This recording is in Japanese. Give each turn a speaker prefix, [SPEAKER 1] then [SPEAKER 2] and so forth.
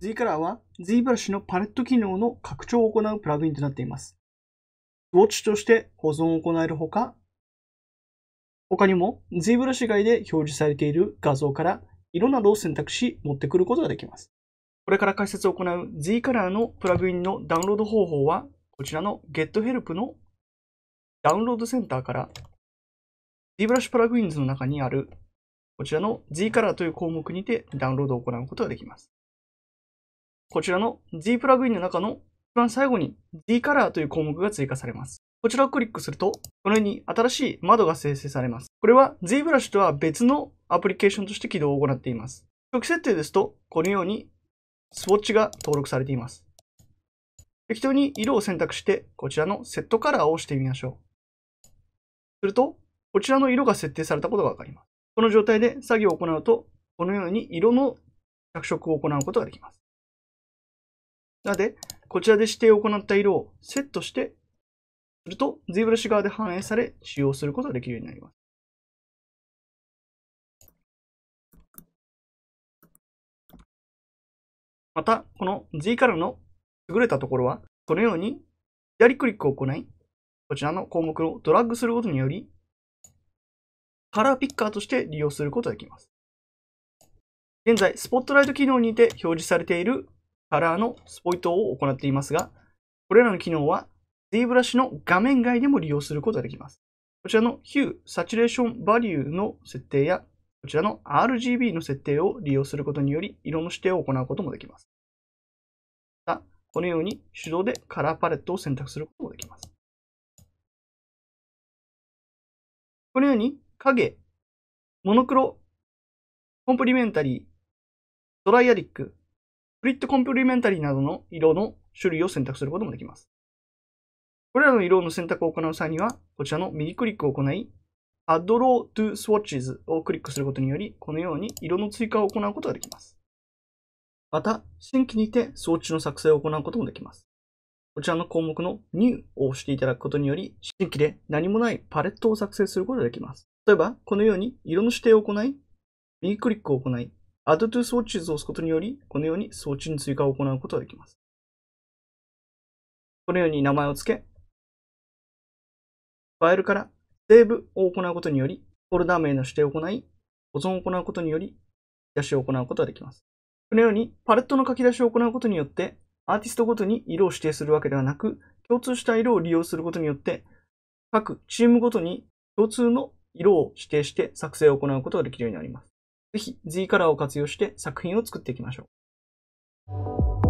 [SPEAKER 1] Zcolor は Z ブラシのパレット機能の拡張を行うプラグインとなっています。ウォッチとして保存を行えるほか、他にも Z ブラシ外で表示されている画像から色などを選択し持ってくることができます。これから解説を行う Z カラーのプラグインのダウンロード方法は、こちらの GetHelp のダウンロードセンターから Z ブラシプラグインズの中にあるこちらの Z カラーという項目にてダウンロードを行うことができます。こちらの Z プラグインの中の一番最後に Z カラーという項目が追加されます。こちらをクリックすると、このように新しい窓が生成されます。これは Z ブラシとは別のアプリケーションとして起動を行っています。初期設定ですと、このようにスウォッチが登録されています。適当に色を選択して、こちらのセットカラーを押してみましょう。すると、こちらの色が設定されたことがわかります。この状態で作業を行うと、このように色の着色を行うことができます。なので、こちらで指定を行
[SPEAKER 2] った色をセットして、すると、ZBrush 側で反映され、使用することができるようになります。また、この Z からの優れたところは、
[SPEAKER 1] このように左クリックを行い、こちらの項目をドラッグすることにより、カラーピッカーとして利用することができます。現在、スポットライト機能にて表示されているカラーのスポイトを行っていますが、これらの機能は Z ブラシの画面外でも利用することができます。こちらのヒュー、サチュレーションバリューの設定や、こちらの RGB の設定を利用するこ
[SPEAKER 2] とにより、色の指定を行うこともできます。また、このように手動でカラーパレットを選択することもできます。このように影、モノクロ、コンプリメンタリー、
[SPEAKER 1] ドライアリック、プリットコンプリメンタリーなどの色の種類を選択することもできます。これらの色の選択を行う際には、こちらの右クリックを行い、Add Row to Swatches をクリックすることにより、このように色の追加を行うことができます。また、新規にて装置の作成を行うこともできます。こちらの項目の New を押していただくことにより、新規で何もないパレットを作成することができます。例えば、このように色の指定を行い、右クリックを行い、add to
[SPEAKER 2] 装置図を押すことにより、このように装置に追加を行うことができます。このように名前を付け、ファイルからセーブを
[SPEAKER 1] 行うことにより、フォルダ名の指定を行い、保存を行うことにより、出しを行うことができます。このように、パレットの書き出しを行うことによって、アーティストごとに色を指定するわけではなく、共通した色を利用することによって、各チームごとに共通の色を指定して作成を行うことができるようになります。ぜひ Z カラーを活用して作
[SPEAKER 2] 品を作っていきましょう。